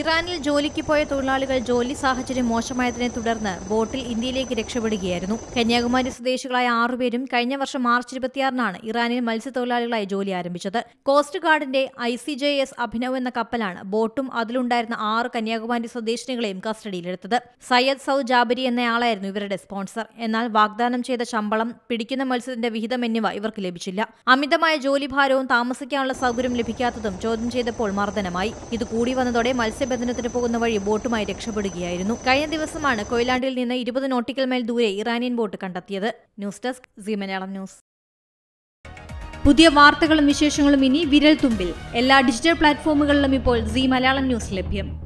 ഇറാനിൽ ജോലിക്ക് പോയ തൊഴിലാളികൾ ജോലി സാഹചര്യം മോശമായതിനെ തുടർന്ന് ബോട്ടിൽ ഇന്ത്യയിലേക്ക് രക്ഷപ്പെടുകയായിരുന്നു കന്യാകുമാരി സ്വദേശികളായ ആറുപേരും കഴിഞ്ഞ വർഷം മാർച്ച് ഇരുപത്തിയാറിനാണ് ഇറാനിൽ മത്സ്യത്തൊഴിലാളികളായി ജോലി ആരംഭിച്ചത് കോസ്റ്റ് ഗാർഡിന്റെ I C J S Abhinav എന്ന കപ്പലാണ് ബോട്ടും അതിലുണ്ടായിരുന്ന ആറ് കന്യാകുമാരി സ്വദേശിനികളെയും കസ്റ്റഡിയിലെടുത്തത് സയ്യദ് സൌ ജാബരി എന്നയാളായിരുന്നു ഇവരുടെ സ്പോൺസർ എന്നാൽ വാഗ്ദാനം ചെയ്ത ശമ്പളം പിടിക്കുന്ന മത്സ്യത്തിന്റെ വിഹിതം എന്നിവ ഇവർക്ക് ലഭിച്ചില്ല അമിതമായ ജോലിഭാരവും താമസിക്കാനുള്ള സൌകര്യം ലഭിക്കാത്തതും ചോദ്യം ചെയ്തപ്പോൾ മർദ്ദനമായി ഇത് കൂടി വന്നതോടെ മത്സ്യ മത്സ്യബന്ധനത്തിന് പോകുന്ന വഴി ബോട്ടുമായി രക്ഷപ്പെടുകയായിരുന്നു കഴിഞ്ഞ ദിവസമാണ് കൊയിലാണ്ടിൽ നിന്ന് ഇരുപത് നോട്ടിക്കൽ മൈൽ ദൂരെ ഇറാനിയൻ ബോട്ട് കണ്ടെത്തിയത് news desk C Malayalam news പുതിയ വാർത്തകളും വിശേഷങ്ങളും ഇനി വിരൽ തുമ്പിൽ എല്ലാ ഡിജിറ്റൽ പ്ലാറ്റ്ഫോമുകളിലും ഇപ്പോൾ സി മലയാളം ന്യൂസ് ലഭ്യം